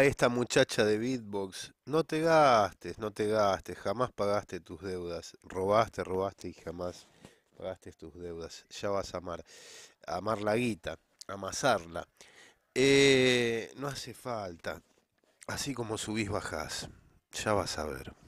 esta muchacha de Beatbox, no te gastes, no te gastes, jamás pagaste tus deudas, robaste, robaste y jamás pagaste tus deudas, ya vas a amar, amar la guita, amasarla. Eh, no hace falta, así como subís, bajás, ya vas a ver.